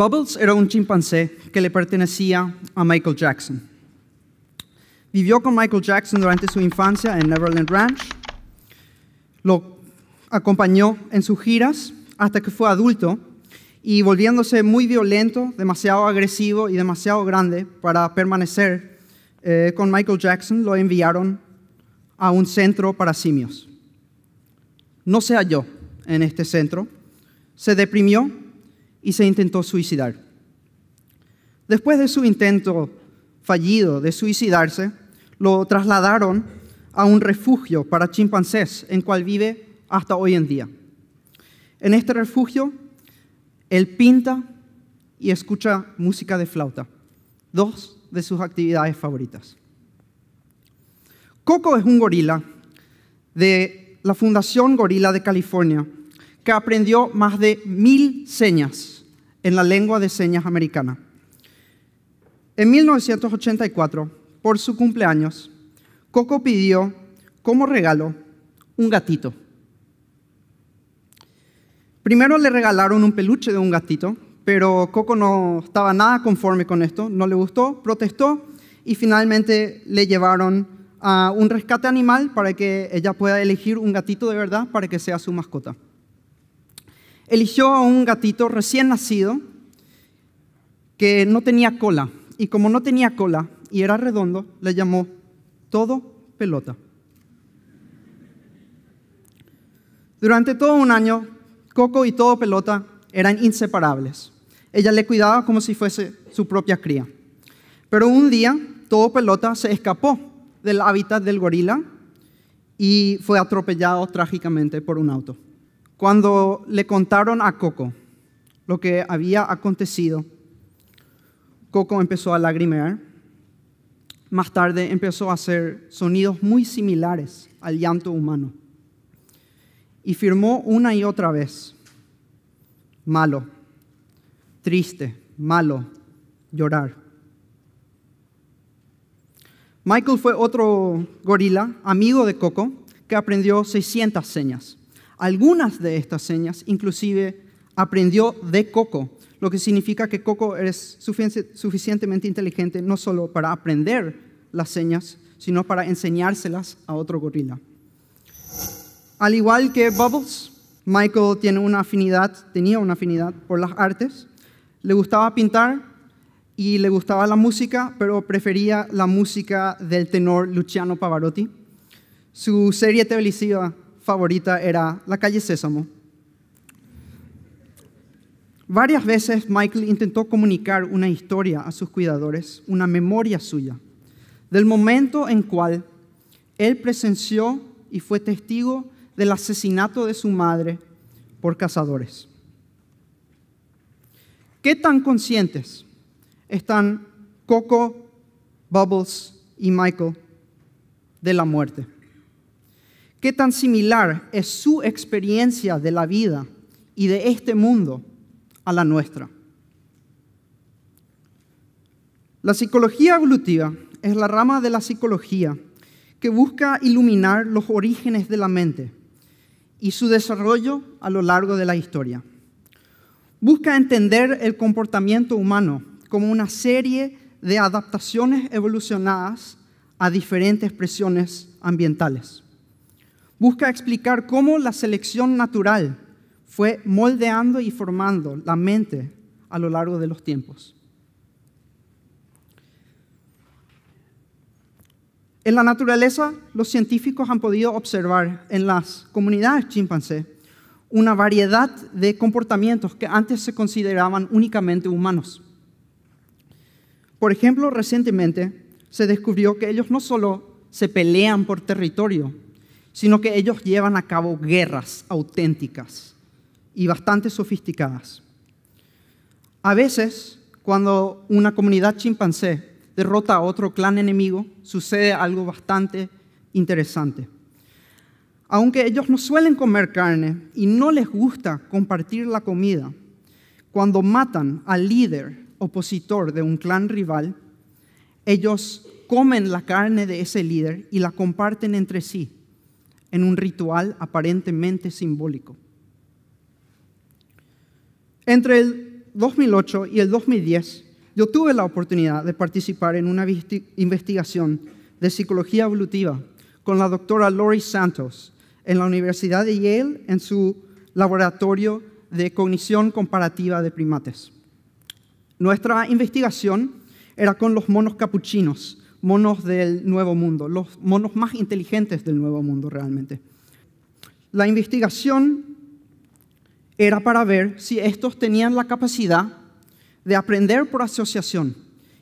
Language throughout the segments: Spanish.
Bubbles era un chimpancé que le pertenecía a Michael Jackson. Vivió con Michael Jackson durante su infancia en Neverland Ranch. Lo acompañó en sus giras hasta que fue adulto y volviéndose muy violento, demasiado agresivo y demasiado grande para permanecer eh, con Michael Jackson, lo enviaron a un centro para simios. No se halló en este centro, se deprimió y se intentó suicidar. Después de su intento fallido de suicidarse, lo trasladaron a un refugio para chimpancés en cual vive hasta hoy en día. En este refugio, él pinta y escucha música de flauta, dos de sus actividades favoritas. Coco es un gorila de la Fundación Gorila de California, que aprendió más de mil señas en la lengua de señas americana. En 1984, por su cumpleaños, Coco pidió como regalo un gatito. Primero le regalaron un peluche de un gatito, pero Coco no estaba nada conforme con esto, no le gustó, protestó y finalmente le llevaron a un rescate animal para que ella pueda elegir un gatito de verdad para que sea su mascota eligió a un gatito recién nacido que no tenía cola. Y como no tenía cola y era redondo, le llamó todo pelota. Durante todo un año, Coco y todo pelota eran inseparables. Ella le cuidaba como si fuese su propia cría. Pero un día, todo pelota se escapó del hábitat del gorila y fue atropellado trágicamente por un auto. Cuando le contaron a Coco lo que había acontecido, Coco empezó a lagrimear. Más tarde empezó a hacer sonidos muy similares al llanto humano. Y firmó una y otra vez, malo, triste, malo, llorar. Michael fue otro gorila, amigo de Coco, que aprendió 600 señas. Algunas de estas señas inclusive aprendió de Coco, lo que significa que Coco es suficientemente inteligente no solo para aprender las señas, sino para enseñárselas a otro gorila. Al igual que Bubbles, Michael tiene una afinidad, tenía una afinidad por las artes, le gustaba pintar y le gustaba la música, pero prefería la música del tenor Luciano Pavarotti. Su serie televisiva favorita era la calle Sésamo. Varias veces Michael intentó comunicar una historia a sus cuidadores, una memoria suya, del momento en cual él presenció y fue testigo del asesinato de su madre por cazadores. ¿Qué tan conscientes están Coco, Bubbles y Michael de la muerte? ¿Qué tan similar es su experiencia de la vida y de este mundo a la nuestra? La psicología evolutiva es la rama de la psicología que busca iluminar los orígenes de la mente y su desarrollo a lo largo de la historia. Busca entender el comportamiento humano como una serie de adaptaciones evolucionadas a diferentes presiones ambientales busca explicar cómo la selección natural fue moldeando y formando la mente a lo largo de los tiempos. En la naturaleza, los científicos han podido observar en las comunidades chimpancé una variedad de comportamientos que antes se consideraban únicamente humanos. Por ejemplo, recientemente se descubrió que ellos no solo se pelean por territorio, sino que ellos llevan a cabo guerras auténticas y bastante sofisticadas. A veces, cuando una comunidad chimpancé derrota a otro clan enemigo, sucede algo bastante interesante. Aunque ellos no suelen comer carne y no les gusta compartir la comida, cuando matan al líder opositor de un clan rival, ellos comen la carne de ese líder y la comparten entre sí en un ritual aparentemente simbólico. Entre el 2008 y el 2010, yo tuve la oportunidad de participar en una investigación de psicología evolutiva con la doctora Lori Santos en la Universidad de Yale en su laboratorio de cognición comparativa de primates. Nuestra investigación era con los monos capuchinos, monos del nuevo mundo, los monos más inteligentes del nuevo mundo realmente. La investigación era para ver si estos tenían la capacidad de aprender por asociación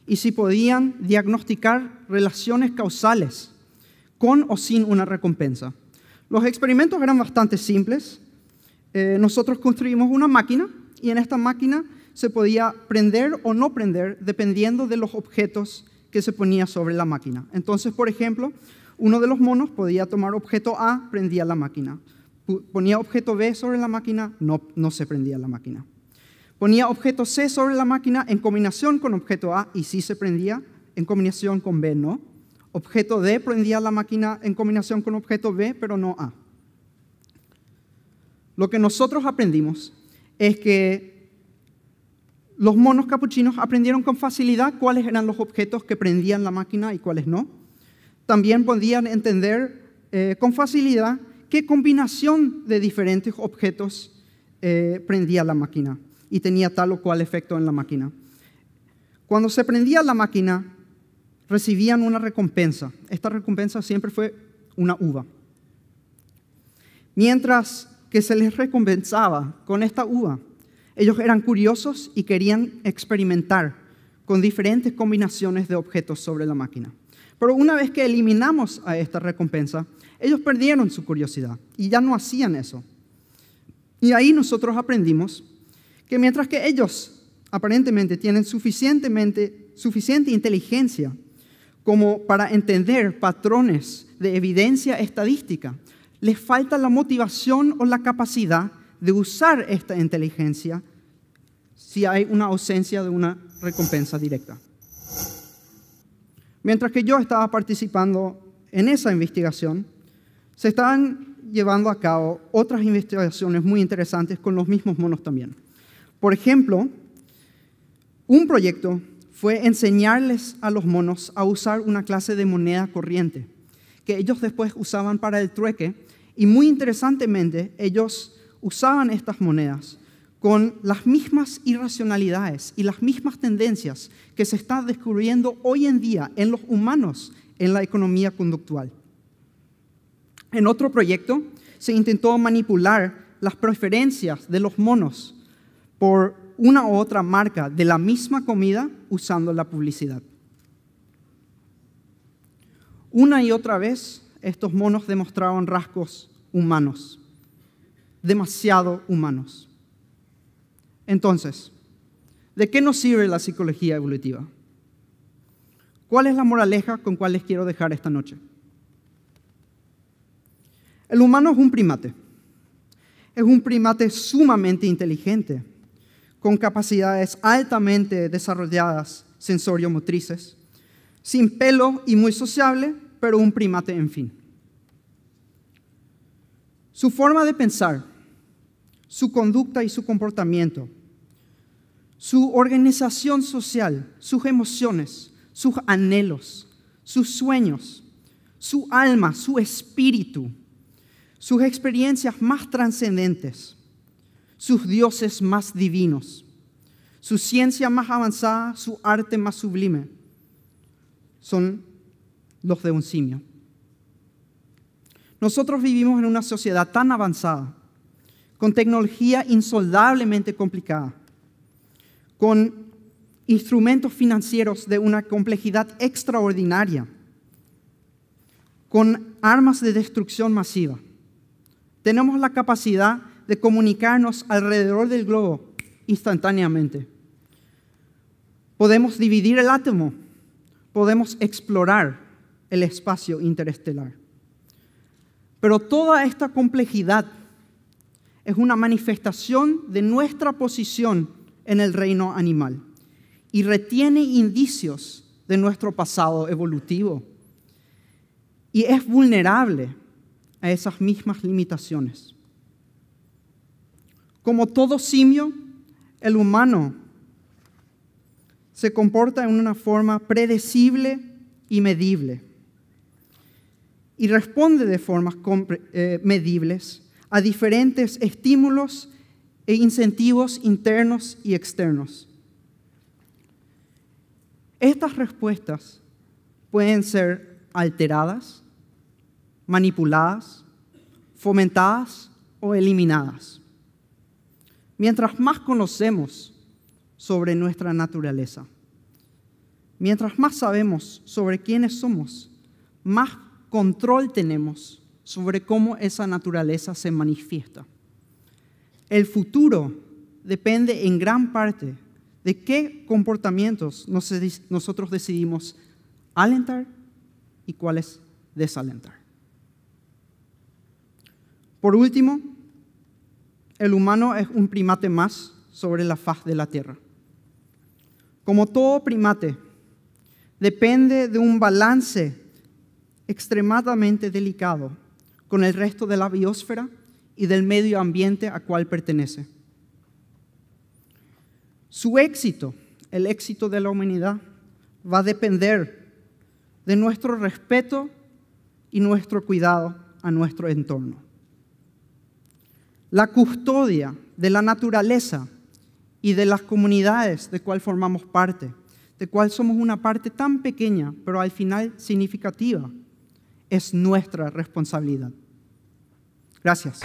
y si podían diagnosticar relaciones causales con o sin una recompensa. Los experimentos eran bastante simples. Eh, nosotros construimos una máquina y en esta máquina se podía prender o no prender dependiendo de los objetos que se ponía sobre la máquina. Entonces, por ejemplo, uno de los monos podía tomar objeto A, prendía la máquina. Ponía objeto B sobre la máquina, no, no se prendía la máquina. Ponía objeto C sobre la máquina en combinación con objeto A y sí se prendía, en combinación con B no. Objeto D prendía la máquina en combinación con objeto B, pero no A. Lo que nosotros aprendimos es que los monos capuchinos aprendieron con facilidad cuáles eran los objetos que prendían la máquina y cuáles no. También podían entender eh, con facilidad qué combinación de diferentes objetos eh, prendía la máquina y tenía tal o cual efecto en la máquina. Cuando se prendía la máquina, recibían una recompensa. Esta recompensa siempre fue una uva. Mientras que se les recompensaba con esta uva, ellos eran curiosos y querían experimentar con diferentes combinaciones de objetos sobre la máquina. Pero una vez que eliminamos a esta recompensa, ellos perdieron su curiosidad y ya no hacían eso. Y ahí nosotros aprendimos que mientras que ellos aparentemente tienen suficientemente, suficiente inteligencia como para entender patrones de evidencia estadística, les falta la motivación o la capacidad de usar esta inteligencia si hay una ausencia de una recompensa directa. Mientras que yo estaba participando en esa investigación, se estaban llevando a cabo otras investigaciones muy interesantes con los mismos monos también. Por ejemplo, un proyecto fue enseñarles a los monos a usar una clase de moneda corriente que ellos después usaban para el trueque y muy interesantemente ellos usaban estas monedas con las mismas irracionalidades y las mismas tendencias que se están descubriendo hoy en día en los humanos en la economía conductual. En otro proyecto se intentó manipular las preferencias de los monos por una u otra marca de la misma comida usando la publicidad. Una y otra vez estos monos demostraban rasgos humanos demasiado humanos. Entonces, ¿de qué nos sirve la psicología evolutiva? ¿Cuál es la moraleja con cuál les quiero dejar esta noche? El humano es un primate. Es un primate sumamente inteligente, con capacidades altamente desarrolladas sensorial-motrices, sin pelo y muy sociable, pero un primate en fin. Su forma de pensar su conducta y su comportamiento, su organización social, sus emociones, sus anhelos, sus sueños, su alma, su espíritu, sus experiencias más trascendentes, sus dioses más divinos, su ciencia más avanzada, su arte más sublime, son los de un simio. Nosotros vivimos en una sociedad tan avanzada con tecnología insoldablemente complicada, con instrumentos financieros de una complejidad extraordinaria, con armas de destrucción masiva. Tenemos la capacidad de comunicarnos alrededor del globo instantáneamente. Podemos dividir el átomo, podemos explorar el espacio interestelar. Pero toda esta complejidad es una manifestación de nuestra posición en el reino animal y retiene indicios de nuestro pasado evolutivo y es vulnerable a esas mismas limitaciones. Como todo simio, el humano se comporta en una forma predecible y medible y responde de formas eh, medibles a diferentes estímulos e incentivos internos y externos. Estas respuestas pueden ser alteradas, manipuladas, fomentadas o eliminadas. Mientras más conocemos sobre nuestra naturaleza, mientras más sabemos sobre quiénes somos, más control tenemos sobre cómo esa naturaleza se manifiesta. El futuro depende en gran parte de qué comportamientos nosotros decidimos alentar y cuáles desalentar. Por último, el humano es un primate más sobre la faz de la Tierra. Como todo primate, depende de un balance extremadamente delicado con el resto de la biosfera y del medio ambiente a cual pertenece. Su éxito, el éxito de la humanidad, va a depender de nuestro respeto y nuestro cuidado a nuestro entorno. La custodia de la naturaleza y de las comunidades de cual formamos parte, de cual somos una parte tan pequeña, pero al final significativa, es nuestra responsabilidad. Gracias.